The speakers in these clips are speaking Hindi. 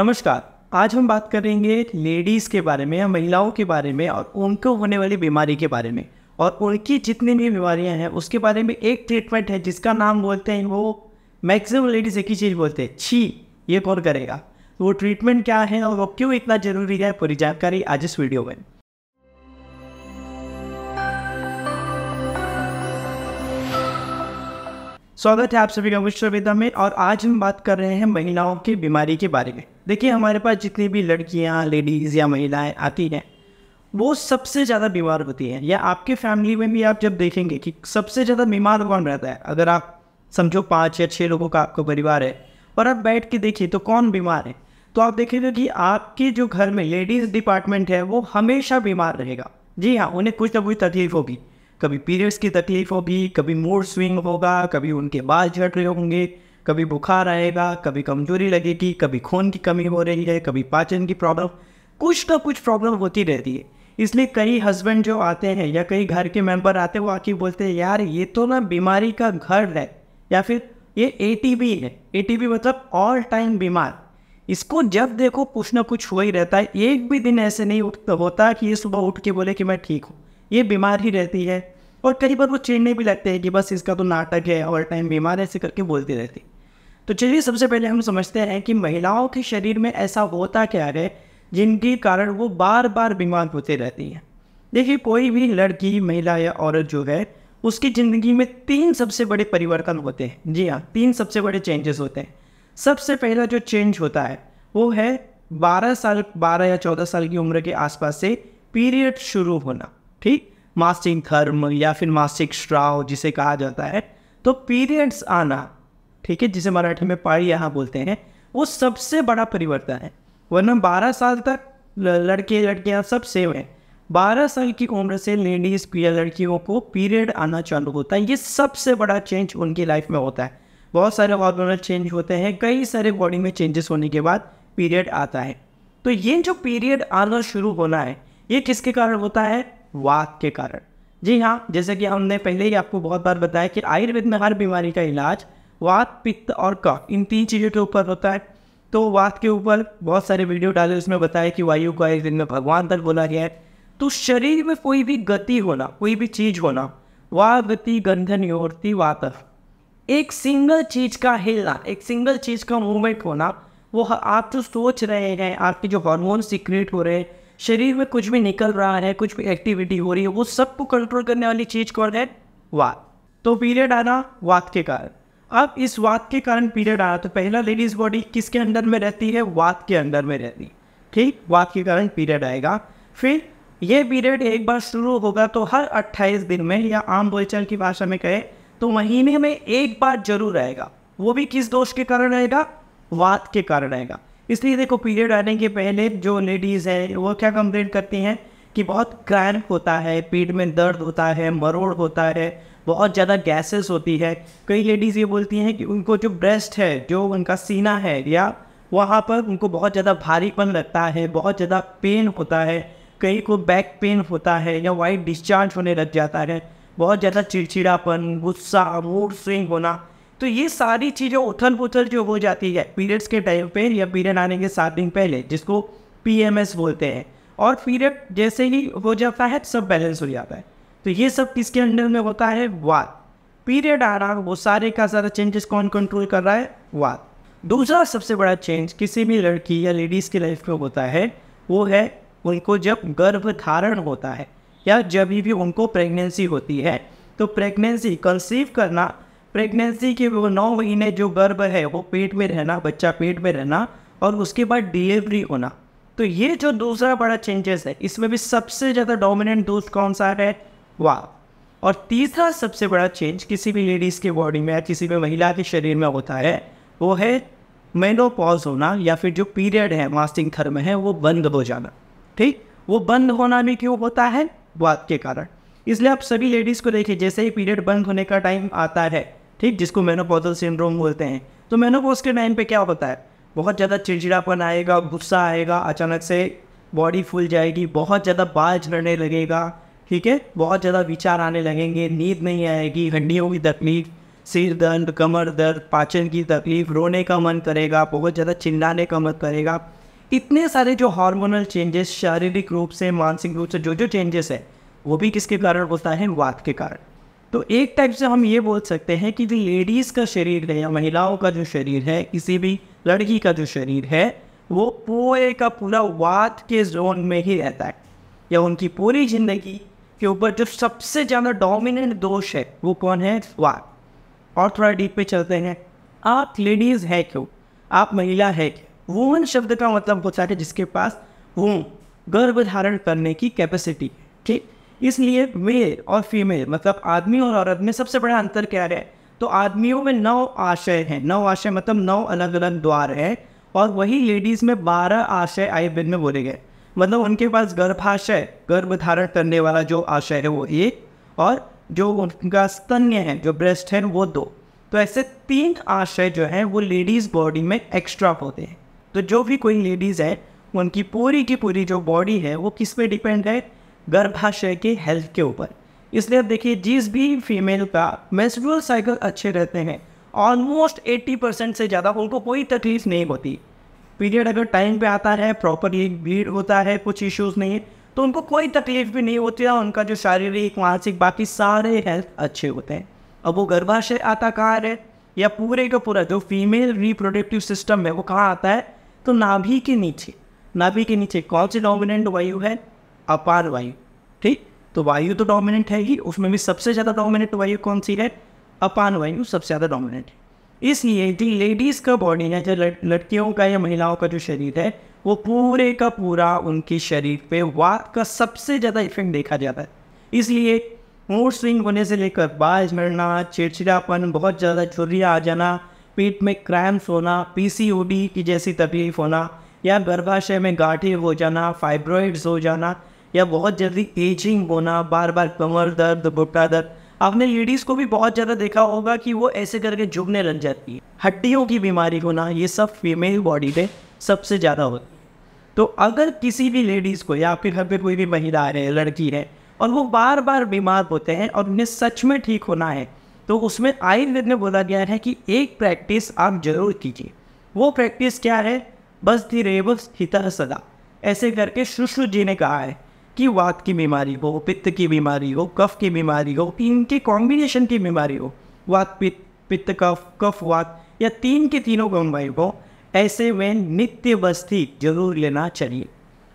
नमस्कार आज हम बात करेंगे लेडीज़ के बारे में या महिलाओं के बारे में और उनको होने वाली बीमारी के बारे में और उनकी जितनी भी बीमारियां हैं उसके बारे में एक ट्रीटमेंट है जिसका नाम बोलते हैं वो मैक्सिमम लेडीज़ एक ही चीज़ बोलते हैं छी ये कौन करेगा वो ट्रीटमेंट क्या है और वो क्यों इतना ज़रूरी है पूरी जानकारी आज इस वीडियो में स्वागत है आप सभी का विश्वविद्या में और आज हम बात कर रहे हैं महिलाओं की बीमारी के बारे में देखिए हमारे पास जितनी भी लड़कियाँ लेडीज़ या महिलाएं आती हैं वो सबसे ज़्यादा बीमार होती हैं या आपके फैमिली में भी आप जब देखेंगे कि सबसे ज़्यादा बीमार कौन रहता है अगर आप समझो पाँच या छः लोगों का आपका परिवार है और आप बैठ के देखिए तो कौन बीमार है तो आप देखेंगे कि आपके जो घर में लेडीज़ डिपार्टमेंट है वो हमेशा बीमार रहेगा जी हाँ उन्हें कुछ ना कुछ तकलीफ होगी कभी पीरियड्स की तकलीफ होगी कभी मूड स्विंग होगा कभी उनके बाल झड़ रहे होंगे कभी बुखार आएगा कभी कमजोरी लगेगी कभी खून की कमी हो रही है कभी पाचन की प्रॉब्लम कुछ ना कुछ प्रॉब्लम होती रहती है इसलिए कई हस्बैंड जो आते हैं या कई घर के मेंबर आते हैं वो आके बोलते हैं यार ये तो ना बीमारी का घर है या फिर ये ए है ए मतलब ऑल टाइम बीमार इसको जब देखो कुछ ना कुछ हुआ ही रहता है एक भी दिन ऐसे नहीं उठ होता कि ये सुबह उठ के बोले कि मैं ठीक हूँ ये बीमार ही रहती है और कई बार वो चिड़ने भी लगते हैं कि बस इसका तो नाटक है ऑल टाइम बीमार ऐसे करके बोलती रहती तो चलिए सबसे पहले हम समझते हैं कि महिलाओं के शरीर में ऐसा होता क्या है जिनके कारण वो बार बार बीमार होते रहती हैं देखिए कोई भी लड़की महिला या औरत जो है उसकी ज़िंदगी में तीन सबसे बड़े परिवर्तन होते हैं जी हाँ तीन सबसे बड़े चेंजेस होते हैं सबसे पहला जो चेंज होता है वो है 12 साल 12 या 14 साल की उम्र के आसपास से पीरियड शुरू होना ठीक मासिक धर्म या फिर मासिक श्राव जिसे कहा जाता है तो पीरियड्स आना ठीक है जिसे मराठी में पाई यहाँ बोलते हैं वो सबसे बड़ा परिवर्तन है वरना बारह साल तक लड़के लड़कियाँ सब सेव हैं बारह साल की उम्र से लेडीज़ या लड़कियों को पीरियड आना चालू होता है ये सबसे बड़ा चेंज उनकी लाइफ में होता है बहुत सारे हार्मोनल चेंज होते हैं कई सारे बॉडी में चेंजेस होने के बाद पीरियड आता है तो ये जो पीरियड आना शुरू होना है ये किसके कारण होता है वात के कारण जी हाँ जैसे कि हमने पहले ही आपको बहुत बार बताया कि आयुर्वेद में हर बीमारी का इलाज वात पित्त और कफ इन तीन चीज़ों के ऊपर होता है तो वात के ऊपर बहुत सारे वीडियो डाले उसमें बताया कि वायु का एक दिन में भगवान तक बोला गया है तो शरीर में कोई भी गति होना कोई भी चीज़ होना वा गति गंधन योरती वात एक सिंगल चीज़ का हिलना एक सिंगल चीज़ का मूवमेंट होना वो आप जो तो सोच रहे हैं आपके जो हार्मोन सिक्रेट हो रहे हैं शरीर में कुछ भी निकल रहा है कुछ भी एक्टिविटी हो रही है वो सबको कंट्रोल करने वाली चीज़ कौन है वात तो पीरियड आना वात के कारण अब इस वात के कारण पीरियड आया तो पहला लेडीज बॉडी किसके अंडर में रहती है वात के अंडर में रहती है ठीक वात के कारण पीरियड आएगा फिर ये पीरियड एक बार शुरू होगा तो हर 28 दिन में या आम बोलचाल की भाषा में कहे तो महीने में एक बार जरूर आएगा वो भी किस दोष के कारण आएगा वात के कारण आएगा इसलिए देखो पीरियड आने के पहले जो लेडीज़ है वो क्या कंप्लेंट करती हैं कि बहुत क्रैम्प होता है पेट में दर्द होता है मरोड़ होता है बहुत ज़्यादा गैसेस होती है कई लेडीज़ ये बोलती हैं कि उनको जो ब्रेस्ट है जो उनका सीना है या वहाँ पर उनको बहुत ज़्यादा भारीपन लगता है बहुत ज़्यादा पेन होता है कई को बैक पेन होता है या वाइट डिस्चार्ज होने लग जाता है बहुत ज़्यादा चिड़चिड़ापन गुस्सा मूड स्विंग होना तो ये सारी चीज़ें उथल पुथल जो हो जाती है पीरियड्स के टाइम पर या पीरियड आने के सात दिन पहले जिसको पी बोलते हैं और पीरियड जैसे ही हो जाता है सब बैलेंस हो जाता है तो ये सब किसके अंडर में होता है वाद पीरियड आ रहा वो सारे का सारा चेंजेस कौन कंट्रोल कर रहा है वाद दूसरा सबसे बड़ा चेंज किसी भी लड़की या लेडीज़ की लाइफ में होता है वो है उनको जब गर्भ धारण होता है या जब भी उनको प्रेगनेंसी होती है तो प्रेगनेंसी कंसीव करना प्रेगनेंसी के वो नौ महीने जो गर्भ है वो पेट में रहना बच्चा पेट में रहना और उसके बाद डिलीवरी होना तो ये जो दूसरा बड़ा चेंजेस है इसमें भी सबसे ज़्यादा डोमिनेंट दोस्त कौन सा है वाह और तीसरा सबसे बड़ा चेंज किसी भी लेडीज़ के बॉडी में या किसी भी महिला के शरीर में होता है वो है मेनोपॉज होना या फिर जो पीरियड है मास्टिंग थर्म है वो बंद हो जाना ठीक वो बंद होना भी क्यों होता है बात के कारण इसलिए आप सभी लेडीज़ को देखिए जैसे ही पीरियड बंद होने का टाइम आता है ठीक जिसको मेनोपोजल सिंड्रोम बोलते हैं तो मेनोपोज के टाइम पे क्या होता है बहुत ज़्यादा चिड़चिड़ापन आएगा गुस्सा आएगा अचानक से बॉडी फूल जाएगी बहुत ज़्यादा बाल झड़ने लगेगा ठीक है बहुत ज़्यादा विचार आने लगेंगे नींद नहीं आएगी हड्डियों की तकलीफ सिर दर्द कमर दर्द पाचन की तकलीफ रोने का मन करेगा बहुत ज़्यादा चिल्लाने का मन करेगा इतने सारे जो हार्मोनल चेंजेस शारीरिक रूप से मानसिक रूप से जो जो चेंजेस है वो भी किसके कारण होता है वात के कारण तो एक टाइप से हम ये बोल सकते हैं कि जो लेडीज़ का शरीर है या महिलाओं का जो शरीर है किसी भी लड़की का जो शरीर है वो पूरे का पूरा वात के जोन में ही रहता है या उनकी पूरी ज़िंदगी के ऊपर जो सबसे ज़्यादा डोमिनेंट दोष है वो कौन है वार और थोड़ा डीप पे चलते हैं आप लेडीज़ है क्यों आप महिला है क्यों वुमन शब्द का मतलब होता है जिसके पास वो गर्भ धारण करने की कैपेसिटी ठीक इसलिए मेल और फीमेल मतलब आदमी और औरत में सबसे बड़ा अंतर क्या है तो आदमियों में नौ आशय हैं नौ आशय मतलब नौ अलग अलग द्वार हैं और वही लेडीज़ में बारह आशय आयुर्वेद में बोले गए मतलब उनके पास गर्भाशय गर्भ धारण करने वाला जो आशय है वो एक और जो उनका स्तन्य है जो ब्रेस्ट है वो दो तो ऐसे तीन आशय जो हैं वो लेडीज़ बॉडी में एक्स्ट्रा होते हैं तो जो भी कोई लेडीज़ है उनकी पूरी की पूरी जो बॉडी है वो किस पे डिपेंड है गर्भाशय के हेल्थ के ऊपर इसलिए आप देखिए जिस भी फीमेल का मेस्ट्रुअल साइकिल अच्छे रहते हैं ऑलमोस्ट 80 परसेंट से ज़्यादा उनको कोई तकलीफ नहीं होती पीरियड अगर टाइम पे आता है प्रॉपरली भीड़ होता है कुछ इश्यूज़ नहीं है तो उनको कोई तकलीफ भी नहीं होती है उनका जो शारीरिक मानसिक बाकी सारे हेल्थ अच्छे होते हैं अब वो गर्भाशय आता कहाँ है या पूरे का पूरा जो फीमेल रिप्रोडक्टिव सिस्टम है वो कहाँ आता है तो नाभि के नीचे नाभि के नीचे कौन सी डोमिनेंट वायु है अपार वायु ठीक तो वायु तो डोमिनेंट है ही उसमें भी सबसे ज़्यादा डोमिनेंट वायु कौन सी है अपान वायु सबसे ज़्यादा डोमिनेंट है इसलिए जो लेडीज़ का बॉडी है जो लड़कियों का या महिलाओं का जो शरीर है वो पूरे का पूरा उनके शरीर पे वात का सबसे ज़्यादा इफेक्ट देखा जाता है इसलिए मूड स्विंग होने से लेकर बाज मरना चिड़चिड़ापन बहुत ज़्यादा छुरिया आ जाना पेट में क्रैम्स होना पी की जैसी तकलीफ होना या गर्भाशय में गाठे हो जाना फाइब्रॉइड्स हो जाना या बहुत जल्दी एजिंग होना बार बार कमर दर्द भुट्टा दर्द आपने लेडीज़ को भी बहुत ज़्यादा देखा होगा कि वो ऐसे करके झुकने लग जाती है हड्डियों की बीमारी होना ये सब फीमेल बॉडी में सबसे ज़्यादा होती है तो अगर किसी भी लेडीज़ को या आपके घर पे कोई भी महिला है लड़की है और वो बार बार बीमार होते हैं और उन्हें सच में ठीक होना है तो उसमें आयुर्वेद में बोला गया है कि एक प्रैक्टिस आप जरूर कीजिए वो प्रैक्टिस क्या है बस धीरे बस हिता सदा ऐसे करके सुश्रु जी ने कहा है कि वात की बीमारी हो पित्त की बीमारी हो कफ की बीमारी हो इनके कॉम्बिनेशन की बीमारी हो वात पित्त पित्त कफ कफ वात या तीन के तीनों गंवाई हो ऐसे में नित्य बस्ती जरूर लेना चाहिए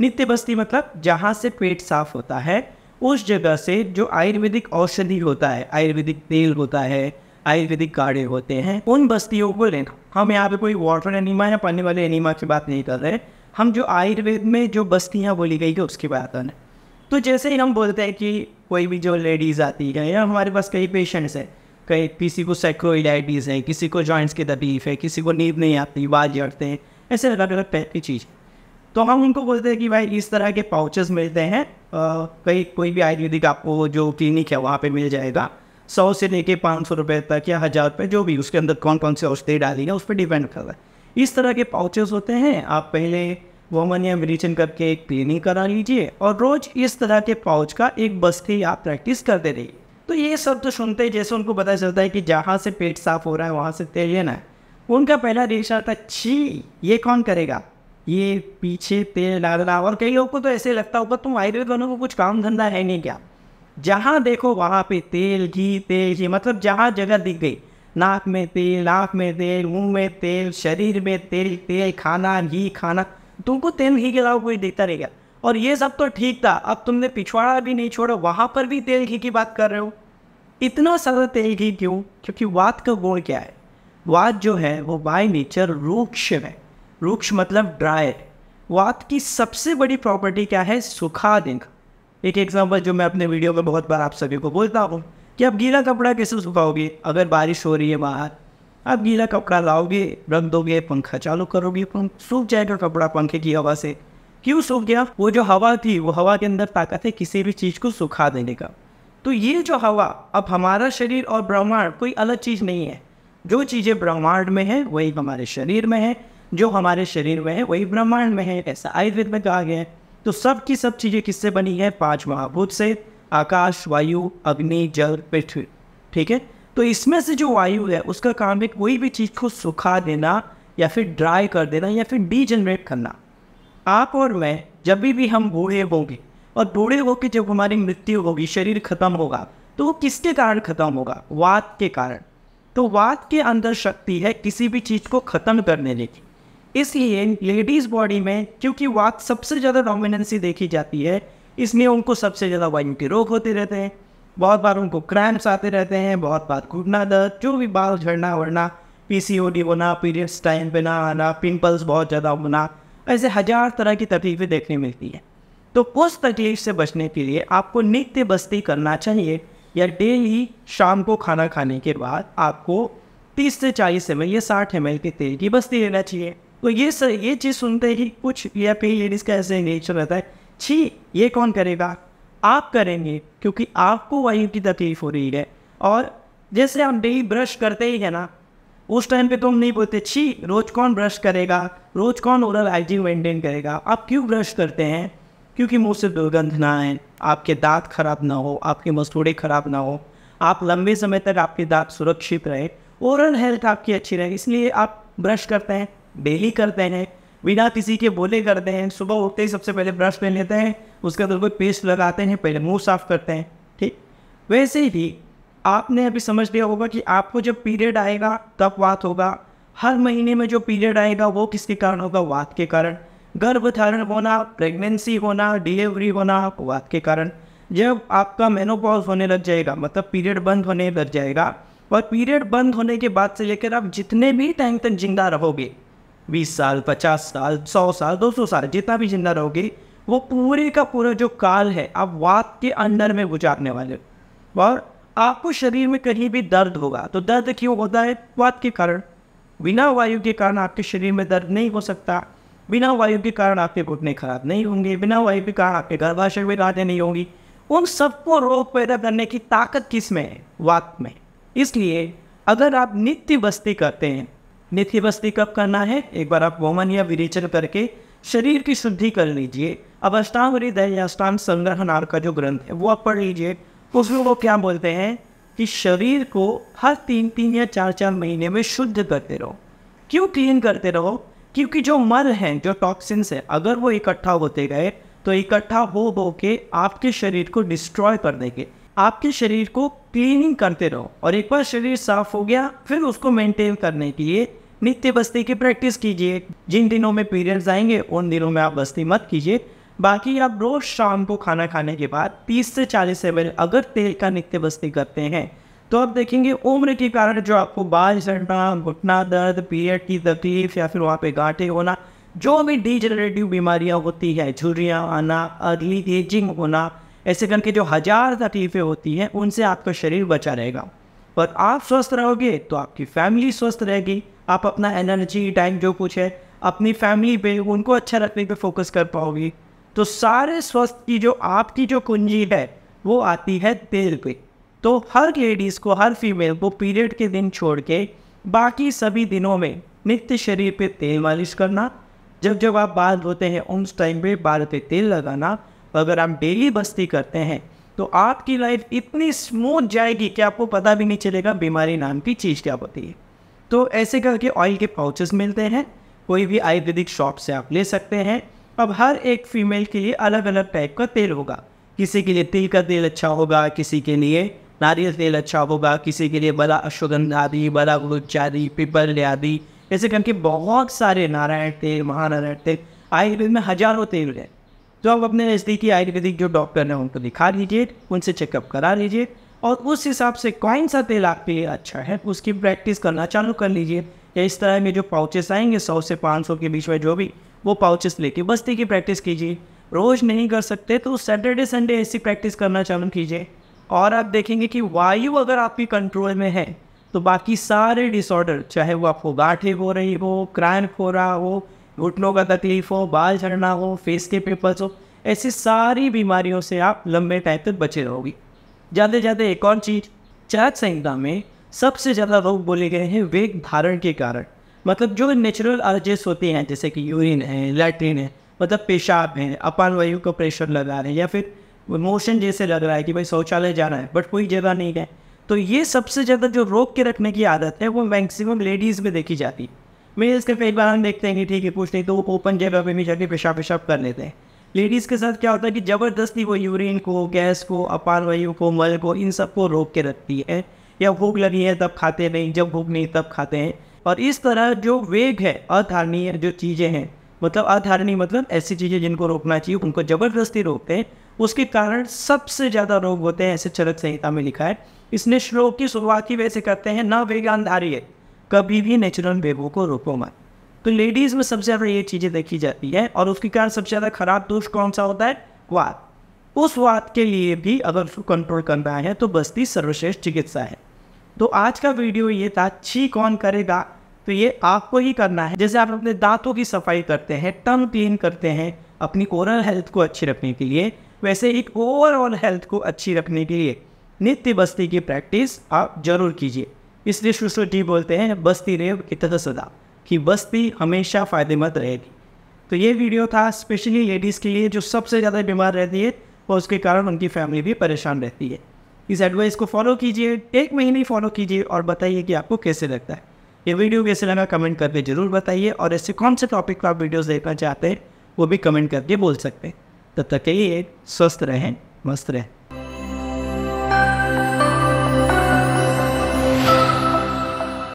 नित्य बस्ती मतलब जहाँ से पेट साफ होता है उस जगह से जो आयुर्वेदिक औषधि होता है आयुर्वेदिक तेल होता है आयुर्वेदिक काढ़े होते हैं उन बस्तियों को लेना हम यहाँ पे कोई वाटर एनिमा या पानी वाले एनिमा की बात नहीं कर रहे हम जो आयुर्वेद में जो बस्तियाँ बोली गई है उसकी बात कर रहे हैं तो जैसे ही हम बोलते हैं कि कोई भी जो लेडीज़ आती है या हमारे पास कई पेशेंट्स हैं कई किसी को सेक्रोइलाइटिस है किसी को जॉइंट्स की तकलीफ है किसी को नींद नहीं आती बाज जड़ते हैं ऐसे अलग अलग टाइप की चीज़ तो हम उनको बोलते हैं कि भाई इस तरह के पाउचेस मिलते हैं कई कोई भी आयुर्वेदिक आपको जो क्लिनिक है वहाँ पर मिल जाएगा सौ से लेके पाँच सौ रुपये तक या हज़ार रुपये जो भी उसके अंदर कौन कौन सी औषधि डाली है उस पर डिपेंड कर रहा है इस तरह के पाउचेस होते हैं आप पहले वो या विरीचन करके एक प्लेनिंग करा लीजिए और रोज़ इस तरह के पाउच का एक बस्ती आप प्रैक्टिस करते रहिए तो ये सब तो सुनते ही जैसे उनको पता चलता है कि जहाँ से पेट साफ हो रहा है वहाँ से तेल लेना है उनका पहला रिएक्शन था छी ये कौन करेगा ये पीछे तेल डालना और कई लोगों को तो ऐसे लगता होगा तुम आयुर्वेद वालों को कुछ काम धंधा है नहीं क्या जहाँ देखो वहाँ पे तेल घी तेल घी मतलब जहाँ जगह दिख गई नाक में तेल आँख में तेल मुंह में तेल शरीर में तेल तेल खाना घी खाना तुमको तेल घी के अलावा कोई नहीं गया और ये सब तो ठीक था अब तुमने पिछवाड़ा भी नहीं छोड़ा वहाँ पर भी तेल घी की बात कर रहे हो इतना सारा तेल घी क्यों क्योंकि वाद का गुण क्या है वाद जो है वो बाय नेचर रूक्ष है रूक्ष मतलब ड्राई है वाद की सबसे बड़ी प्रॉपर्टी क्या है सुखा देना एक एग्जाम्पल जो मैं अपने वीडियो में बहुत बार आप सभी को बोलता हूँ कि आप गीला कपड़ा कैसे सुखाओगे अगर बारिश हो रही है बाहर आप गीला कपड़ा लाओगे रख दोगे पंखा चालू करोगे सूख जाएगा कपड़ा पंखे की हवा से क्यों सूख गया वो जो हवा थी वो हवा के अंदर ताकत है किसी भी चीज़ को सुखा देने का तो ये जो हवा अब हमारा शरीर और ब्रह्मांड कोई अलग चीज़ नहीं है जो चीज़ें ब्रह्मांड में है वही हमारे शरीर में है जो हमारे शरीर में है वही ब्रह्मांड में है ऐसा आयुर्वेद में कहा गया है तो सब की सब चीज़ें किससे बनी है पांच महाभूत से आकाश वायु अग्नि जल पृथ्वी ठीक है तो इसमें से जो वायु है उसका काम है कोई भी चीज़ को सुखा देना या फिर ड्राई कर देना या फिर डीजनरेट करना आप और मैं जब भी, भी हम बूढ़े होंगे और बूढ़े होकर जब हमारी मृत्यु होगी शरीर खत्म होगा तो वो किसके कारण खत्म होगा वात के कारण तो वात के अंदर शक्ति है किसी भी चीज़ को ख़त्म कर देने की इसलिए लेडीज़ बॉडी में क्योंकि वात सबसे ज़्यादा डोमिनेंसी देखी जाती है इसलिए उनको सबसे ज़्यादा वायु के रोग होते रहते हैं बहुत बार उनको क्रैम्प्स आते रहते हैं बहुत बार घुटना दर्द जो भी बाल झड़ना पी ओ डी होना पीरियड्स टाइम पे ना आना पिंपल्स बहुत ज़्यादा होना ऐसे हज़ार तरह की तकलीफ़ें देखने मिलती हैं तो उस तकलीफ से बचने के लिए आपको नित्य बस्ती करना चाहिए या डेली शाम को खाना खाने के बाद आपको तीस से चालीस एम एल या साठ एम एल के तेल की बस्ती लेना चाहिए तो ये सर ये चीज़ सुनते ही कुछ या फिर लेडीज़ का ऐसे नेचर रहता है छी ये कौन करेगा आप करेंगे क्योंकि आपको वायु की तकलीफ़ हो रही है और जैसे हम डेली ब्रश करते ही है ना उस टाइम पे हम नहीं बोलते छी रोज़ कौन ब्रश करेगा रोज़ कौन ओरल हाइजीन मेंटेन करेगा आप क्यों ब्रश करते हैं क्योंकि मुँह से दुर्गंध ना आए आपके दांत खराब ना हो आपके मसूड़े खराब ना हो आप लंबे समय तक आपके दांत सुरक्षित रहे ओरल हेल्थ आपकी अच्छी रहे इसलिए आप ब्रश करते हैं डेली करते हैं बिना किसी के बोले करते हैं सुबह उठते ही सबसे पहले ब्रश पहन लेते हैं उसके अंदर कोई पेस्ट लगाते हैं पहले मुंह साफ़ करते हैं ठीक वैसे ही आपने अभी समझ लिया होगा कि आपको जब पीरियड आएगा तब वात होगा हर महीने में जो पीरियड आएगा वो किसके कारण होगा वात के कारण गर्भधारण होना प्रेगनेंसी होना डिलीवरी होना वात के कारण जब आपका मेनोपॉज होने लग जाएगा मतलब पीरियड बंद होने लग जाएगा और पीरियड बंद होने के बाद से लेकर आप जितने भी टाइम तक जिंदा रहोगे बीस साल पचास साल सौ साल दो सौ साल जितना भी जिंदा रहोगे वो पूरे का पूरा जो काल है आप वात के अंदर में गुजारने वाले और आपको शरीर में कहीं भी दर्द होगा तो दर्द क्यों होता है वात के कारण बिना वायु के कारण आपके शरीर में दर्द नहीं हो सकता बिना वायु के कारण आपके घुटने खराब नहीं होंगे बिना वायु के कारण आपके गर्भाशय में रातें नहीं होंगी उन सबको रोग पैदा करने की ताकत किस में है वाक में इसलिए अगर आप नित्य बस्ती करते हैं निथि बस्ती कब करना है एक बार आप वोमन या विरेचन करके शरीर की शुद्धि कर लीजिए अब अष्टांग हृदय या अष्टांग संग्रहनार का जो ग्रंथ है वो आप पढ़ लीजिए उसमें वो क्या बोलते हैं कि शरीर को हर तीन तीन या चार चार महीने में शुद्ध करते रहो क्यों क्लीन करते रहो क्योंकि जो मर हैं जो टॉक्सिन्स हैं अगर वो इकट्ठा होते गए तो इकट्ठा हो हो के आपके शरीर को डिस्ट्रॉय कर देंगे आपके शरीर को क्लीनिंग करते रहो और एक बार शरीर साफ हो गया फिर उसको मेंटेन करने के लिए नित्य बस्ती की प्रैक्टिस कीजिए जिन दिनों में पीरियड्स आएंगे उन दिनों में आप बस्ती मत कीजिए बाकी आप रोज़ शाम को खाना खाने के बाद 30 से 40 एम अगर तेल का नित्य बस्ती करते हैं तो आप देखेंगे उम्र के कारण जो आपको बाल झड़ना घुटना दर्द पीरियड की तकलीफ या फिर वहाँ पे गांठे होना जो भी डिजनरेटिव बीमारियाँ होती है झुरियाँ आना अर्ली एजिंग होना ऐसे करके जो हज़ार तकलीफ़ें होती हैं उनसे आपका शरीर बचा रहेगा और आप स्वस्थ रहोगे तो आपकी फैमिली स्वस्थ रहेगी आप अपना एनर्जी टाइम जो कुछ है अपनी फैमिली पे उनको अच्छा रखने पे फोकस कर पाओगी तो सारे स्वस्थ की जो आपकी जो कुंजी है वो आती है दिल पे तो हर लेडीज़ को हर फीमेल को पीरियड के दिन छोड़ के बाकी सभी दिनों में नित्य शरीर पे तेल मालिश करना जब जब आप बाल धोते हैं उस टाइम पे बाल पे तेल लगाना अगर आप डेली बस्ती करते हैं तो आपकी लाइफ इतनी स्मूथ जाएगी कि आपको पता भी नहीं चलेगा बीमारी नाम की चीज़ क्या होती है तो ऐसे करके ऑयल के पाउचेस मिलते हैं कोई भी आयुर्वेदिक शॉप से आप ले सकते हैं अब हर एक फीमेल के लिए अलग अलग टाइप का तेल होगा किसी के लिए तिल का तेल अच्छा होगा किसी के लिए नारियल तेल अच्छा होगा किसी के लिए बड़ा अश्वगंध आदि बड़ा गुलचारी पिपल आदि ऐसे करके बहुत सारे नारायण तेल महानारायण तेल आयुर्वेद में हजारों तेल हैं तो आप अपने नज़दीकी आयुर्वेदिक जो डॉक्टर हैं उनको दिखा लीजिए उनसे चेकअप करा लीजिए और उस हिसाब से कौन सा तेल आपके लिए अच्छा है उसकी प्रैक्टिस करना चालू कर लीजिए या इस तरह में जो पाउचेस आएंगे सौ से पाँच सौ के बीच में जो भी वो पाउचेस लेके बस्ती की प्रैक्टिस कीजिए रोज़ नहीं कर सकते तो सैटरडे संडे ऐसी प्रैक्टिस करना चालू कीजिए और आप देखेंगे कि वायु अगर आपकी कंट्रोल में है तो बाकी सारे डिसऑर्डर चाहे वो आपको गाठे हो रही हो क्रैंप हो रहा हो घुटनों का तकलीफ हो बाल झड़ना हो फेस के पिम्पल्स हो ऐसी सारी बीमारियों से आप लंबे टाइम तक बचे रहोगी जाते जाते एक और चीज़ चार संहिता में सबसे ज़्यादा रोग बोले गए हैं वेग धारण के कारण मतलब जो नेचुरल अर्जेस होते हैं जैसे कि यूरिन है लैट्रिन है मतलब पेशाब है अपान वायु का प्रेशर लगा रहे हैं या फिर मोशन जैसे लग रहा है कि भाई शौचालय जाना है बट कोई जगह नहीं है तो ये सबसे ज़्यादा जो रोक के रखने की आदत है वो मैक्सिमम लेडीज़ में देखी जाती है मेल्स के कई बार हम देखते हैं कि ठीक है कुछ नहीं तो वो ओपन जगह पर भी जाके पेशाब पेशाब कर लेते हैं लेडीज़ के साथ क्या होता है कि ज़बरदस्ती वो यूरिन को गैस को अपान वायु को मल को इन सब को रोक के रखती है या भूख लगी है तब खाते नहीं जब भूख नहीं तब खाते हैं और इस तरह जो वेग है अधारणीय जो चीज़ें हैं मतलब अधारणीय मतलब ऐसी चीज़ें जिनको रोकना चाहिए उनको ज़बरदस्ती रोकते हैं उसके कारण सबसे ज़्यादा रोग होते हैं ऐसे चरक संहिता में लिखा है इसने श्लोक की शुरुआत ही वैसे करते हैं न वेगान कभी भी नेचुरल वेगों को रोको मत तो लेडीज़ में सबसे ज़्यादा ये चीज़ें देखी जाती है और उसके कारण सबसे ज़्यादा खराब दोष कौन सा होता है वाद उस वाद के लिए भी अगर उसको कंट्रोल करना है तो बस्ती सर्वश्रेष्ठ चिकित्सा है तो आज का वीडियो ये था छी कौन करेगा तो ये आपको ही करना है जैसे आप अपने दांतों की सफाई करते हैं टंग क्लीन करते हैं अपनी ओरल हेल्थ को अच्छी रखने के लिए वैसे एक ओवरऑल हेल्थ को अच्छी रखने के लिए नित्य बस्ती की प्रैक्टिस आप जरूर कीजिए इसलिए सुश्रुत जी बोलते हैं बस्ती रेव इत सदा कि बस्ती हमेशा फ़ायदेमंद रहेगी तो ये वीडियो था स्पेशली लेडीज़ के लिए जो सबसे ज़्यादा बीमार रहती है और उसके कारण उनकी फैमिली भी परेशान रहती है इस एडवाइस को फॉलो कीजिए एक महीने फॉलो कीजिए और बताइए कि आपको कैसे लगता है ये वीडियो कैसे लगा कमेंट करके ज़रूर बताइए और ऐसे कौन से टॉपिक पर आप वीडियोज़ देखना चाहते हैं वो भी कमेंट करके बोल सकते हैं तब तक के लिए स्वस्थ रहें मस्त रहें